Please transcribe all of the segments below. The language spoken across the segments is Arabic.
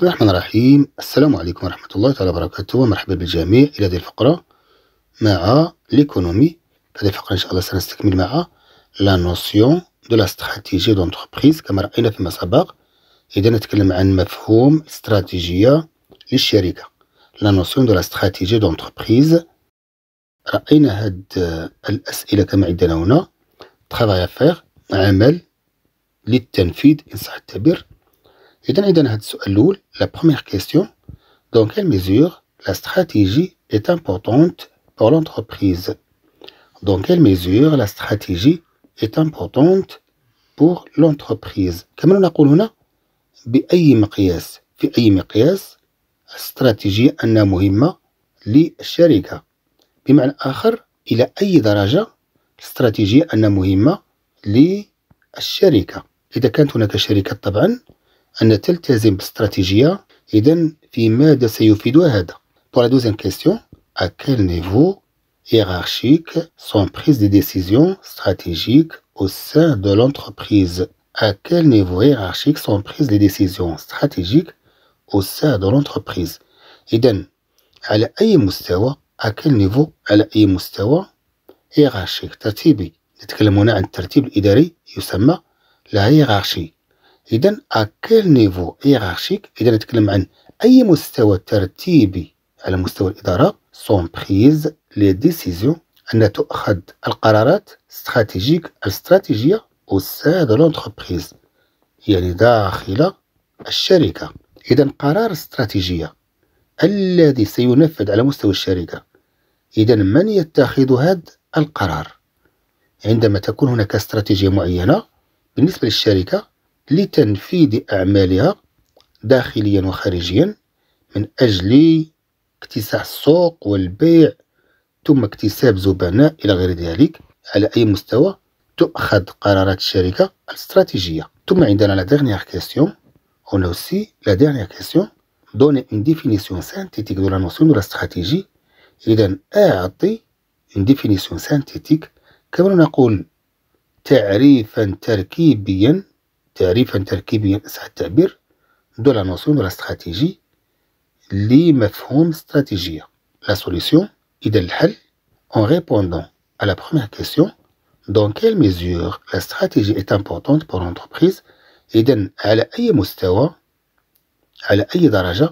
بسم الله الرحمن الرحيم السلام عليكم ورحمة الله تعالى وبركاته ومرحبا بالجميع إلى هذه الفقرة مع ليكونومي في هذه الفقرة إن شاء الله سنستكمل مع لا نوسيون دو لا استراتيجي دونتربريز كما رأينا فيما سبق إذا نتكلم عن مفهوم استراتيجية للشركة لا نوسيون دو لا استراتيجي دونتربريز رأينا هاد الأسئلة كما عندنا هنا ترافاي أفيغ عمل للتنفيذ إن صح التعبير اذا اذا هذا السؤال الاول لا بروميير كيستيون دون كيل ميزور لا استراتيجي est importante بور l'entreprise دون quelle ميزور لا stratégie est importante بور l'entreprise كما نقول هنا بأي مقياس في أي مقياس استراتيجية أنها مهمة للشركة بمعنى آخر إلى أي درجة استراتيجية أنها مهمة للشركة إذا كانت هناك شركة طبعا أن تلتزم باستراتيجية إذا في ماذا سيفيد هذا Pour la deuxième question, à quel niveau hiérarchique sont prises des décisions stratégiques au sein de l'entreprise À quel niveau hiérarchique sont prises les décisions stratégiques au sein de l'entreprise إذا على أي مستوى à quel niveau على أي مستوى hiérarchique ترتيبي نتكلم هنا عن الترتيب الإداري يسمى لا hiérarchie اذا اكل نيفو هيرارشيك اذا نتكلم عن اي مستوى ترتيبي على مستوى الاداره سون بريز لي ديسيزيون ان تؤخذ القرارات استراتيجيك الاستراتيجيه او سان دو لونتربريز يعني داخل الشركه اذا قرار استراتيجيه الذي سينفذ على مستوى الشركه اذا من يتخذ هذا القرار عندما تكون هناك استراتيجيه معينه بالنسبه للشركه لتنفيذ أعمالها داخليا وخارجيا من أجل اكتساح السوق والبيع ثم اكتساب زبناء إلى غير ذلك على أي مستوى تؤخذ قرارات الشركة الاستراتيجية ثم عندنا لا dernière question on a aussi la dernière question donner une définition synthétique de la notion de la stratégie إذا أعطي une définition synthétique كما نقول تعريفا تركيبيا تعريفا تركيبيا أصح التعبير دو لا نوسيون دو لا استراتيجي لمفهوم استراتيجية لا سوليسيون إذا الحل en répondant à la première question dans quelle mesure la stratégie est importante pour l'entreprise إذا على أي مستوى على أي درجة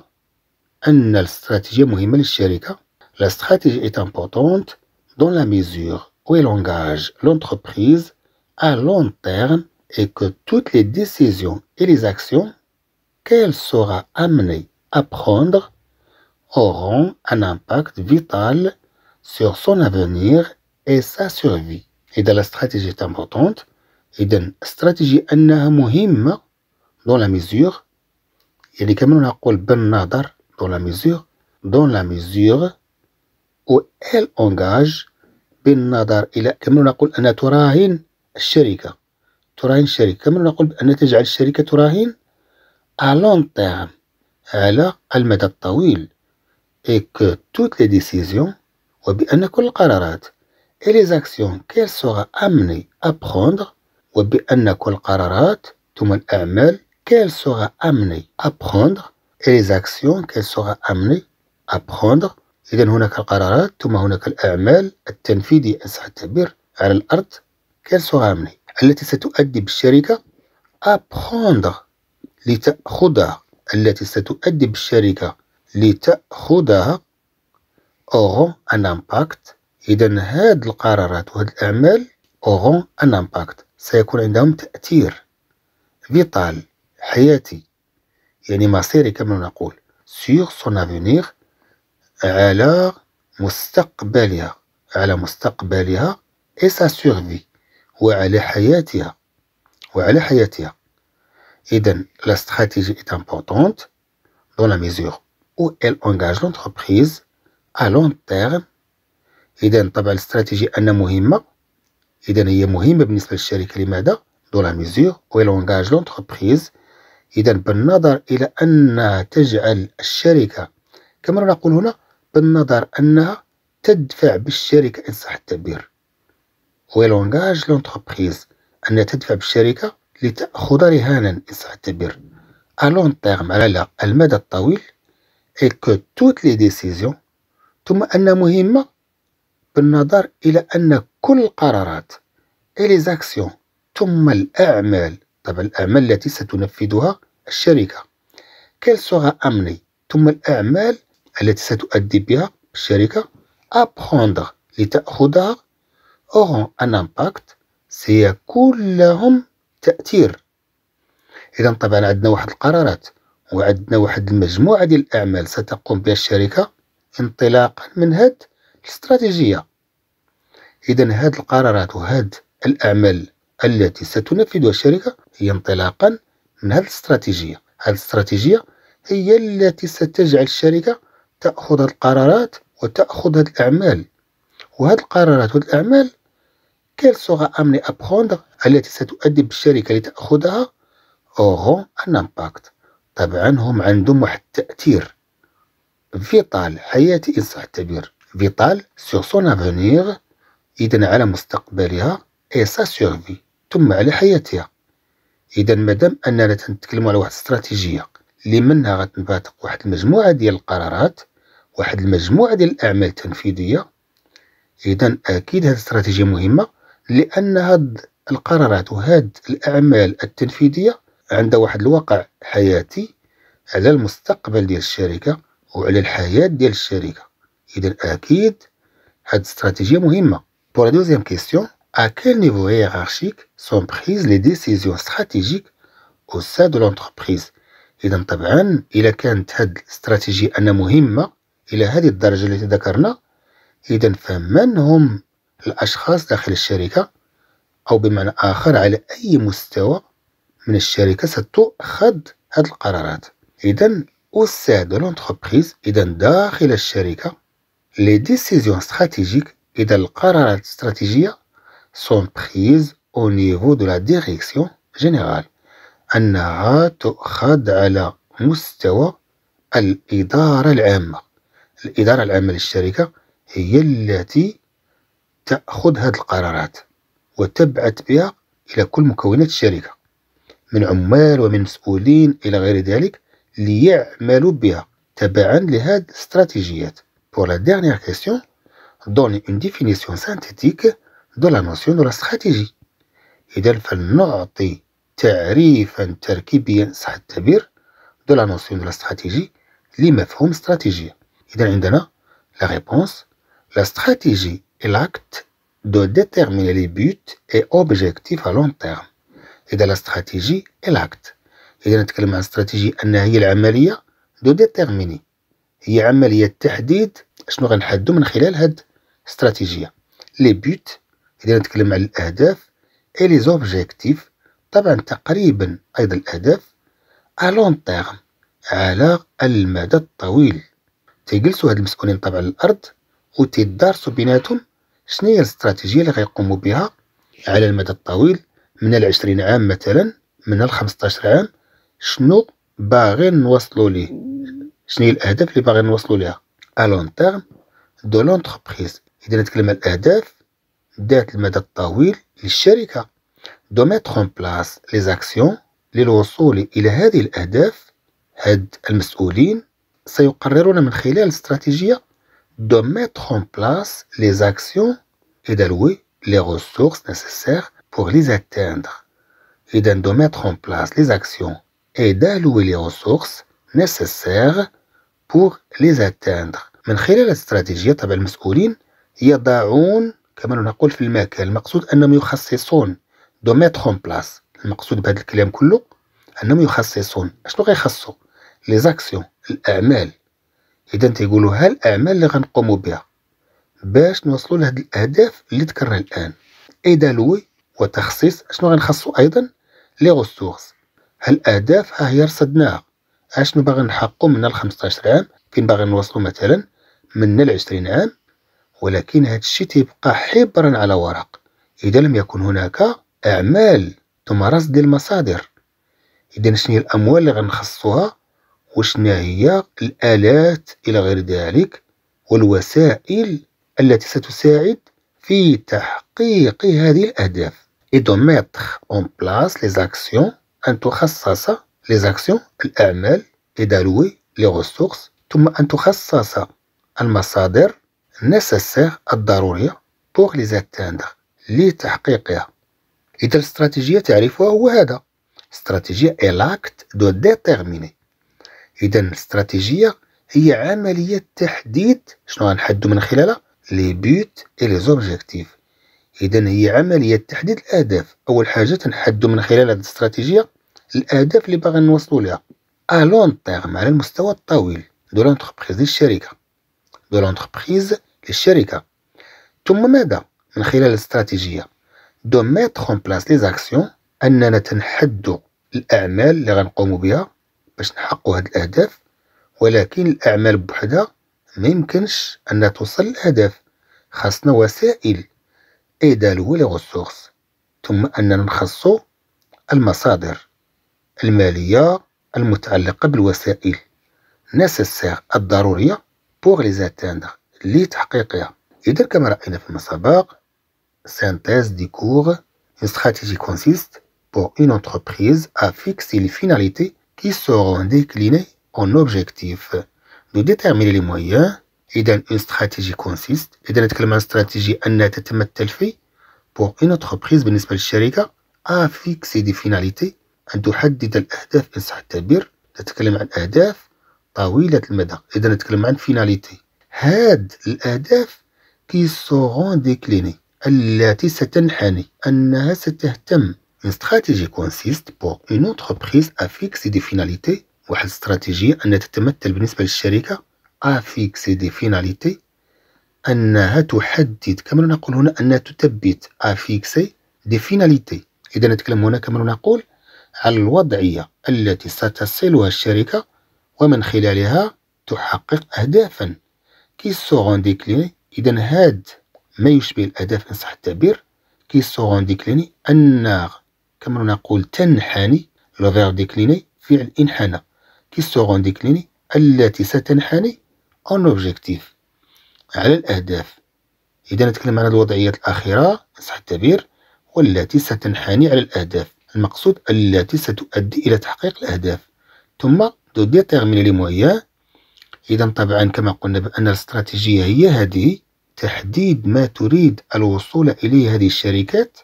أن الاستراتيجية مهمة للشركة La stratégie est importante dans la mesure où elle engage l'entreprise à long terme et que toutes les décisions et les actions qu'elle sera amenée à prendre auront un impact vital sur son avenir et sa survie. Et la stratégie est importante et stratégie stratégie dans la mesure اللي كمان ben dans la mesure dans la mesure où elle engage ben est comme كمان anna turahin, تراهن الشركة كما نقول بأن تجعل الشركة تراهن ألون تيرم على المدى الطويل et توت لي ديسيزيون décisions وبأن كل القرارات اي لي زاكسيون كيل سوغا أمني أبخوندغ وبأن كل القرارات ثم الأعمال كيل سوغا أمني أبخوندغ اي لي زاكسيون كيل سوغا أمني أبخوندغ إذا هناك القرارات ثم هناك الأعمال التنفيذية إن صح التعبير على الأرض كيل سوغا أمني التي ستؤدي بالشركة à لتأخذها التي ستؤدي بالشركة لتأخذها auront un impact إذا هاد القرارات وهاد الأعمال auront un impact سيكون عندهم تأثير فيتال حياتي يعني مصيري كما نقول سيغ سون افونيغ على مستقبلها على مستقبلها إيسا سا وعلى حياتها وعلى حياتها إذن لا استراتيجي إت امبورطونت دو لا ميزور و ال engage لونتربريز ا long تيرم إذن طبعا الاستراتيجي أن مهمة إذن هي مهمة بالنسبة للشركة لماذا؟ دون لا ميزور ال اونجاج لونتربريز إذا بالنظر إلى أنها تجعل الشركة كما نقول هنا بالنظر أنها تدفع بالشركة إن صح التعبير ويلونغاج لونتربريز أن تدفع بالشركة لتأخذ رهانا إن صح التعبير à long على المدى الطويل اي كو توت لي ديسيزيون ثم أن مهمة بالنظر إلى أن كل القرارات اي لي زاكسيون ثم الأعمال طبعا الأعمال التي ستنفذها الشركة كيل سوغا أمني ثم الأعمال التي ستؤدي بها الشركة أبخوندر لتأخذها auront un impact سيكون لهم تأثير إذا طبعا عندنا واحد القرارات وعندنا واحد المجموعة ديال الأعمال ستقوم بها الشركة انطلاقا من هاد الاستراتيجية إذا هاد القرارات وهاد الأعمال التي ستنفذها الشركة هي انطلاقا من هاد الاستراتيجية هاد الاستراتيجية هي التي ستجعل الشركة تأخذ القرارات وتأخذ هاد الأعمال وهاد القرارات والأعمال كيل سوغا امني à التي ستؤدي بالشركة لتأخذها أورو ان امباكت طبعا هم عندهم واحد التأثير فيتال حياتي إن صح التعبير فيتال سوغ سون افونيغ إذا على مستقبلها إي سا سيرفي ثم على حياتها إذا مادام أننا تنتكلم على واحد الاستراتيجية اللي منها غتنفاتق واحد المجموعة ديال القرارات واحد المجموعة ديال الأعمال التنفيذية إذا أكيد هذه الاستراتيجية مهمة لان هاد القرارات وهاد الاعمال التنفيذيه عندها واحد الواقع حياتي على المستقبل ديال الشركه وعلى الحياه ديال الشركه اذا اكيد هاد الاستراتيجيه مهمه بور لا دوزيام كيسيون ا كيل نيفو hiérarchique سون بريز لي ديسيزيون استراتيجيك او sein دو لونتربريز اذا طبعا الا كانت هاد الاستراتيجيه انا مهمه الى هذه الدرجه التي ذكرنا اذا فمن هم الأشخاص داخل الشركة أو بمعنى آخر على أي مستوى من الشركة ستؤخذ هذه القرارات إذا au sein de l'entreprise داخل الشركة les décisions stratégiques إذا القرارات الاستراتيجية sont prises au niveau de la direction générale أنها تؤخذ على مستوى الإدارة العامة الإدارة العامة للشركة هي التي تأخذ هذه القرارات وتبعث بها إلى كل مكونات الشركة من عمال ومن مسؤولين إلى غير ذلك ليعملوا بها تبعا لهذه الاستراتيجيات. Pour la dernière question, donne une définition synthétique de la notion de la stratégie. إذا فلنعطي تعريفا تركيبيا صح التعبير de la notion de la stratégie لمفهوم استراتيجية. إذا عندنا la réponse la stratégie L'acte de déterminer les buts et objectifs à long terme. إذا لا استراتيجي الأكت إذا نتكلم عن استراتيجي أنها هي العملية دو ديتيرميني هي عملية تحديد شنو غنحدو من خلال هاد الاستراتيجية لي بوت إذا نتكلم على الأهداف إي لي زوبجيكتيف طبعا تقريبا أيضا الأهداف ألون تيرم على المدى الطويل تيجلسوا هاد المسؤولين طبعا الأرض وتيدارسوا بيناتهم شنو هي الاستراتيجيه اللي غيقوموا بها على المدى الطويل من العشرين عام مثلا من الخمسطاشر عام شنو باغين نوصلوا ليه شنو هي الاهداف اللي باغين نوصلوا ليها الون تيرم دو لونتربريز اذا نتكلم على الاهداف ذات المدى الطويل للشركه دو ميتر اون بلاس لي زاكسيون للوصول الى هذه الاهداف هاد المسؤولين سيقررون من خلال استراتيجيه de mettre en place les actions et d'allouer les ressources nécessaires pour les atteindre. Et de mettre en place les actions et d'allouer les ressources nécessaires pour les atteindre من خلال الاستراتيجية طبعا المسؤولين يضعون كما نقول في المكان المقصود أنهم يخصصون دو ميتر بلاس المقصود بهذا الكلام كله أنهم يخصصون أشنو Les actions, زاكسيون الأعمال اذا تيقولوا ها الاعمال اللي غنقوموا بها باش نوصلوا لهاد الاهداف اللي ذكرنا الان اذا وتخصيص شنو غنخصو ايضا لي ريسورس هالاهداف ها هي رصدناها اشنو باغي نحققوا من ال 15 عام فين باغي نوصلو مثلا من ال 20 عام ولكن هذا الشيء تيبقى حبرا على ورق اذا لم يكن هناك اعمال تمارس ديال المصادر اذا شنو هي الاموال اللي غنخصوها وشنا هي الآلات إلى غير ذلك والوسائل التي ستساعد في تحقيق هذه الأهداف et de mettre en place les actions أن تخصص les actions الأعمال et d'allouer les ressources ثم أن تخصص المصادر nécessaire الضرورية pour les atteindre لتحقيقها إذا الاستراتيجية تعرفها هو هذا استراتيجية est l'acte de déterminer اذا الاستراتيجيه هي عمليه تحديد شنو غنحدو من خلالها لي بوت اي لي زوبجيكتيف اذا هي عمليه تحديد الاهداف اول حاجه تنحدو من خلال هذه الاستراتيجيه الاهداف اللي باغي نوصلوا لها لون تيرم على المستوى الطويل دو لونتربريز للشركه دو لونتربريز للشركه ثم ماذا من خلال الاستراتيجيه دو ميتر اون بلاس لي زاكسيون اننا تنحدو الاعمال اللي غنقوموا بها باش نحققوا هاد الأهداف ولكن الأعمال بوحدها ما يمكنش أنها توصل الاهداف خاصنا وسائل إذا هو لي غوسورس ثم أننا نخصو المصادر المالية المتعلقة بالوسائل نيسيسير الضرورية بوغ لي لتحقيقها إذا كما رأينا في المسابق سينتيز دي كور une stratégie consiste pour une entreprise لي فيناليتي qui seront déclinés en objectifs. de déterminer les moyens إذا une stratégie consiste et نتكلم عن stratégie أنها تتمثل pour une entreprise بالنسبة للشركة à fixer des finalités أن تحدد الأهداف إن صح التعبير نتكلم عن أهداف طويلة المدى إذا نتكلم عن finalité هاد الأهداف qui seront déclinées التي ستنحني أنها ستهتم Une stratégie consiste pour une entreprise à fixer des finalités واحد الاستراتيجية أنها تتمثل بالنسبة للشركة à fixer des finalités أنها تحدد كما نقول هنا أنها تثبت à fixer des finalités إذا نتكلم هنا كما نقول على الوضعية التي ستصلها الشركة ومن خلالها تحقق أهدافا كي سوغون ديكليني إذا هاد ما يشبه الأهداف إن صح التعبير كي سوغون ديكليني أنها كما نقول تنحني لو فيرب ديكليني فعل انحنى كي سوغون ديكليني التي ستنحني اون اوبجيكتيف على الاهداف اذا نتكلم عن الوضعيات الاخيره صح التعبير والتي ستنحني على الاهداف المقصود التي ستؤدي الى تحقيق الاهداف ثم دو ديتيرميني لي مويان اذا طبعا كما قلنا بان الاستراتيجيه هي هذه تحديد ما تريد الوصول اليه هذه الشركات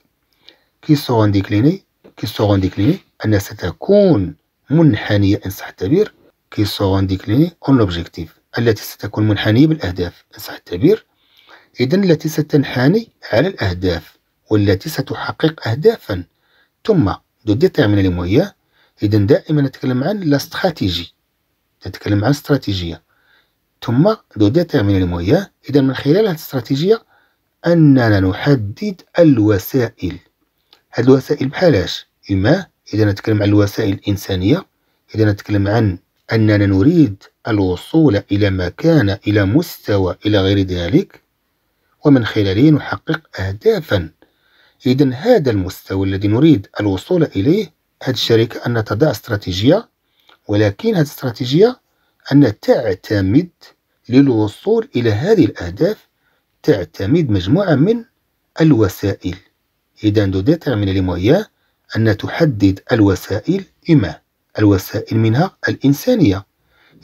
كي سوغون ديكليني كي سوغون ديكليني أنها ستكون منحنية إن صح التعبير كي سوغون ديكليني أون لوبجيكتيف التي ستكون منحنية بالأهداف إن صح التعبير إذا التي ستنحني على الأهداف والتي ستحقق أهدافا ثم دو لي مويا إذا دائما نتكلم عن لا استراتيجي نتكلم عن استراتيجية ثم دو لي مويا إذا من خلال هذه الاستراتيجية أننا نحدد الوسائل هاد الوسائل بحالاش إما إذا نتكلم عن الوسائل الإنسانية إذا نتكلم عن أننا نريد الوصول إلى مكان إلى مستوى إلى غير ذلك ومن خلاله نحقق أهدافا إذا هذا المستوى الذي نريد الوصول إليه هذه الشركة أن تضع استراتيجية ولكن هذه الاستراتيجية أن تعتمد للوصول إلى هذه الأهداف تعتمد مجموعة من الوسائل إذا ديتيرمين لي مويا أن تحدد الوسائل إما الوسائل منها الإنسانية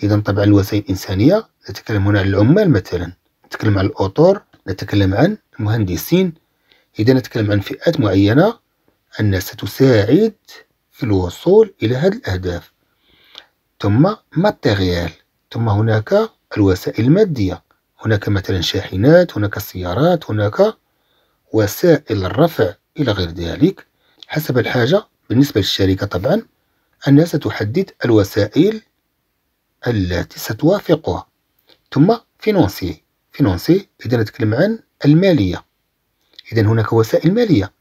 إذا طبعا الوسائل الإنسانية نتكلم هنا عن العمال مثلا نتكلم عن الأطور نتكلم عن المهندسين إذا نتكلم عن فئات معينة أن ستساعد في الوصول إلى هذه الأهداف ثم ماتيريال ثم هناك الوسائل المادية هناك مثلا شاحنات هناك سيارات هناك وسائل الرفع إلى غير ذلك حسب الحاجة بالنسبة للشركة طبعا أنها ستحدد الوسائل التي ستوافقها ثم فينونسي فينونسي إذا نتكلم عن المالية إذا هناك وسائل مالية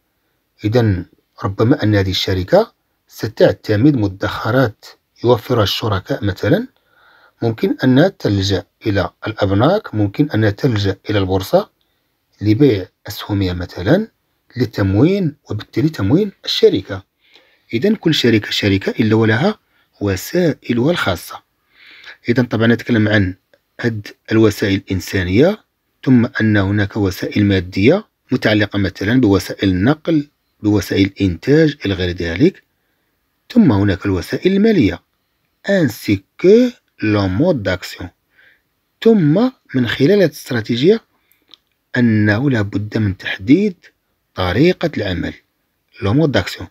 إذا ربما أن هذه الشركة ستعتمد مدخرات يوفرها الشركاء مثلا ممكن أنها تلجأ إلى الأبناك ممكن أنها تلجأ إلى البورصة لبيع أسهمها مثلا للتموين وبالتالي تموين الشركة إذا كل شركة شركة إلا ولها وسائلها الخاصة إذا طبعا نتكلم عن هاد الوسائل الإنسانية ثم أن هناك وسائل مادية متعلقة مثلا بوسائل النقل بوسائل الإنتاج إلى غير ذلك ثم هناك الوسائل المالية ainsi que لو مود داكسيون ثم من خلال هاد الاستراتيجية أنه لابد من تحديد طريقة العمل لو مود داكسيون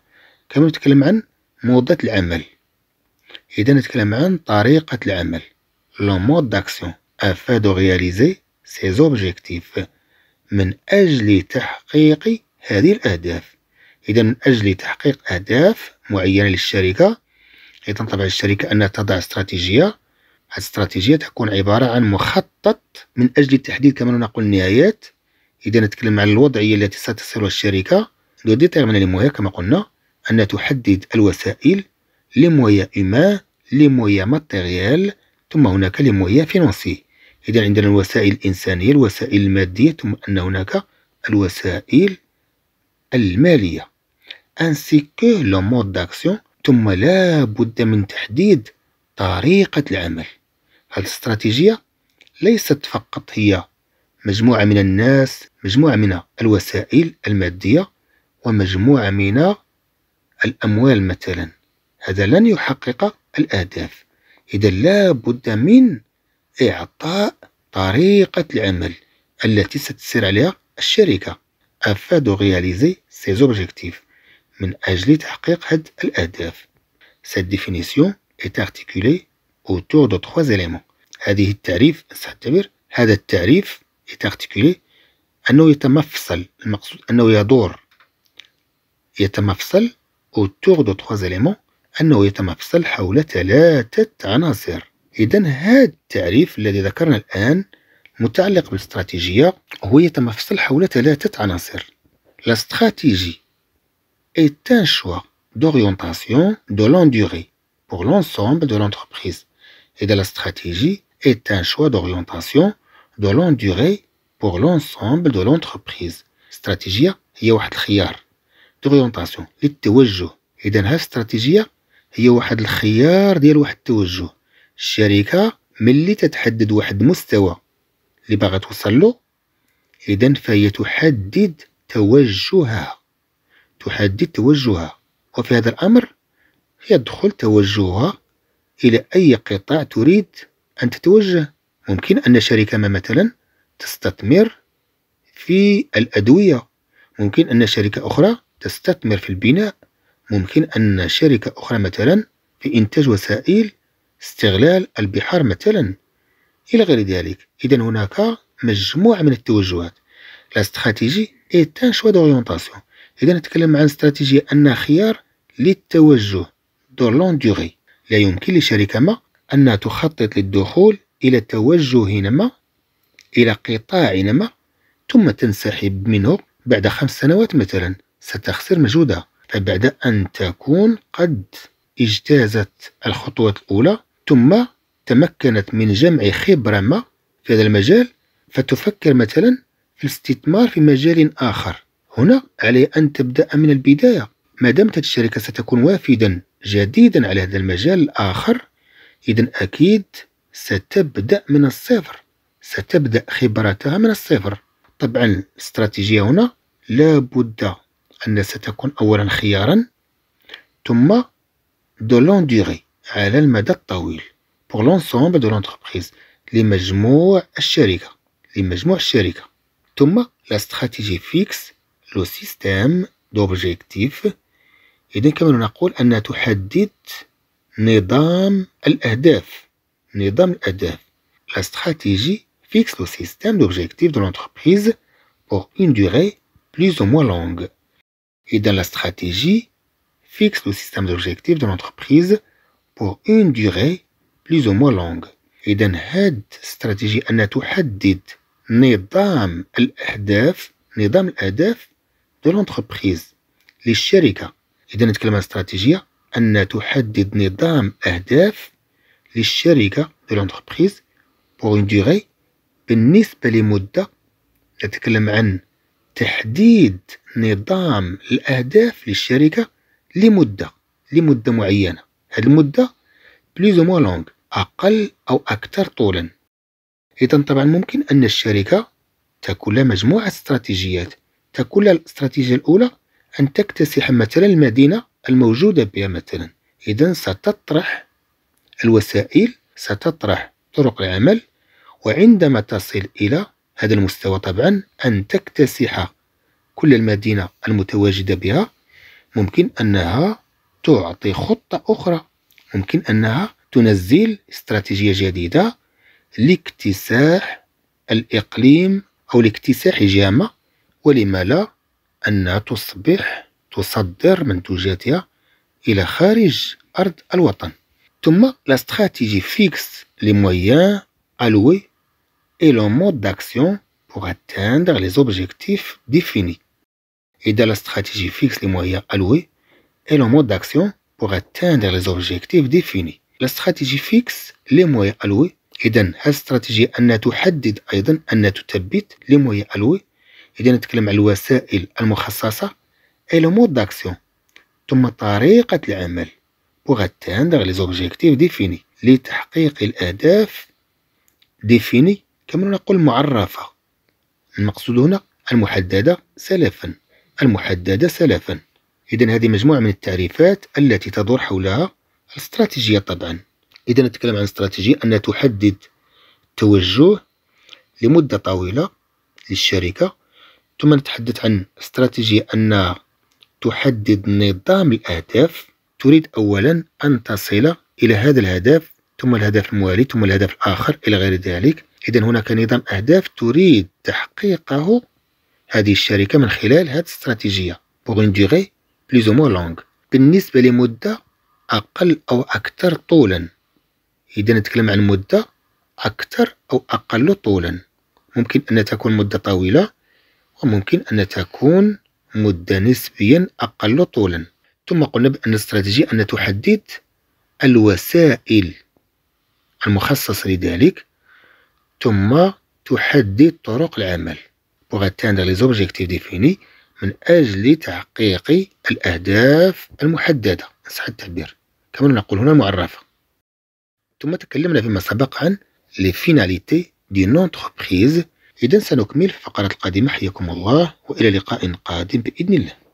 كما نتكلم عن موضة العمل إذا نتكلم عن طريقة العمل لو مود داكسيون افادو de réaliser ses من أجل تحقيق هذه الأهداف إذا من أجل تحقيق أهداف معينة للشركة إذا طبعا الشركة أنها تضع استراتيجية هذه الاستراتيجية تكون عبارة عن مخطط من أجل تحديد كما نقول النهايات إذا نتكلم عن الوضعية التي ستصل الشركة من لي كما قلنا أن تحدد الوسائل لي مويا إما لي مويا ماتيريال ثم هناك لي مويا فينونسي إذا عندنا الوسائل الإنسانية الوسائل المادية ثم أن هناك الوسائل المالية أنسي كو لو مود داكسيون ثم لا بد من تحديد طريقة العمل هذه الاستراتيجية ليست فقط هي مجموعة من الناس مجموعة من الوسائل المادية ومجموعة من الأموال مثلا هذا لن يحقق الأهداف إذا لا بد من إعطاء طريقة العمل التي ستسير عليها الشركة afin غياليزي réaliser ses من أجل تحقيق هاد الأهداف سيد ديفينيسيون إت أرتيكولي أوتور دو تخوا زيليمون هذه التعريف ستعتبر هذا التعريف يتارتيكولي انه يتمفصل المقصود انه يدور يتمفصل اوتور دو تخوا زاليمون انه يتمفصل حول ثلاثه عناصر اذا هذا التعريف الذي ذكرنا الان متعلق بالاستراتيجيه هو يتمفصل حول ثلاثه عناصر لا استراتيجي est un choix d'orientation de longue durée pour l'ensemble de l'entreprise et de la stratégie est un choix دو لون دوغي بوغ لونسومبل دو لونتربريز استراتيجية هي واحد الخيار دوغيونطاسيون للتوجه إذا هاد الاستراتيجية هي واحد الخيار ديال واحد التوجه الشركة ملي تتحدد واحد المستوى اللي باغا توصلو إذا فهي تحدد توجهها تحدد توجهها وفي هذا الأمر يدخل توجهها إلى أي قطاع تريد أن تتوجه ممكن أن شركة ما مثلا تستثمر في الأدوية ممكن أن شركة أخرى تستثمر في البناء ممكن أن شركة أخرى مثلا في إنتاج وسائل استغلال البحار مثلا إلى غير ذلك إذا هناك مجموعة من التوجهات لا استراتيجي est شوا choix d'orientation إذا نتكلم عن استراتيجية أنها خيار للتوجه دور لون ديغي لا يمكن لشركة ما أنها تخطط للدخول إلى توجه ما إلى قطاع ما ثم تنسحب منه بعد خمس سنوات مثلا ستخسر مجهودها فبعد أن تكون قد اجتازت الخطوة الأولى ثم تمكنت من جمع خبرة ما في هذا المجال فتفكر مثلا في الاستثمار في مجال آخر هنا عليه أن تبدأ من البداية ما دامت الشركة ستكون وافدا جديدا على هذا المجال الآخر إذا أكيد ستبدأ من الصفر ستبدأ خبرتها من الصفر طبعا الاستراتيجية هنا لابد أن ستكون أولا خيارا ثم دو لون ديغي على المدى الطويل بور لونسومبل دو لونتربريز لمجموع الشركة لمجموع الشركة ثم لا استراتيجي فيكس لو سيستيم دوبجيكتيف إذا كما نقول أنها تحدد نظام الأهداف La stratégie fixe le système d'objectifs de l'entreprise pour une durée plus ou moins longue. Et dans la stratégie, fixe le système d'objectifs de l'entreprise pour une durée plus ou moins longue. Et إذا stratégie استراتيجية أنها تحدد نظام الأهداف نظام الأهداف دو لونتربريز للشركة إذا نتكلم عن استراتيجية أن تحدد نظام أهداف للشركة لونتربريز بوغ اون دوغي بالنسبة لمدة نتكلم عن تحديد نظام الأهداف للشركة لمدة لمدة معينة هاد المدة بليز او لونغ أقل أو أكثر طولا إذا طبعا ممكن أن الشركة تكون لها مجموعة استراتيجيات تكون لها الاستراتيجية الأولى أن تكتسح مثلا المدينة الموجودة بها مثلا إذا ستطرح الوسائل ستطرح طرق العمل وعندما تصل إلى هذا المستوى طبعا أن تكتسح كل المدينة المتواجدة بها ممكن أنها تعطي خطة أخرى ممكن أنها تنزل استراتيجية جديدة لاكتساح الإقليم أو لاكتساح جامة ولما لا أنها تصبح تصدر منتوجاتها إلى خارج أرض الوطن ثم la stratégie fixe les moyens alloués et le mode d'action pour atteindre les objectifs définis. Et dans la stratégie fixe les moyens alloués et le mode d'action pour atteindre les objectifs définis. La stratégie fixe les moyens alloués إذا هالستراتيجية أنها تحدد أيضا أنها تثبت لي مويا ألوي إذا نتكلم على الوسائل المخصصة أي لو مود داكسيون ثم طريقة العمل وغتى عندك لي زوبجيكتيف ديفيني لتحقيق الأهداف ديفيني كما نقول معرفة المقصود هنا المحددة سلفا المحددة سلفا إذا هذه مجموعة من التعريفات التي تدور حولها الاستراتيجية طبعا إذا نتكلم عن استراتيجية أن تحدد توجه لمدة طويلة للشركة ثم نتحدث عن استراتيجية أنها تحدد نظام الأهداف تريد أولا أن تصل إلى هذا الهدف ثم الهدف الموالي ثم الهدف الآخر إلى غير ذلك إذا هناك نظام أهداف تريد تحقيقه هذه الشركة من خلال هذه الاستراتيجية pour une durée plus ou moins longue بالنسبة لمدة أقل أو أكثر طولا إذا نتكلم عن مدة أكثر أو أقل طولا ممكن أن تكون مدة طويلة وممكن أن تكون مدة نسبيا أقل طولا ثم قلنا بأن الاستراتيجية أن تحدد الوسائل المخصصة لذلك ثم تحدد طرق العمل pour atteindre les objectifs من أجل تحقيق الأهداف المحددة صح التعبير كما نقول هنا المعرفة ثم تكلمنا فيما سبق عن لي فيناليتي دي نونتربريز إذا سنكمل في الفقرة القادمة حياكم الله وإلى لقاء قادم بإذن الله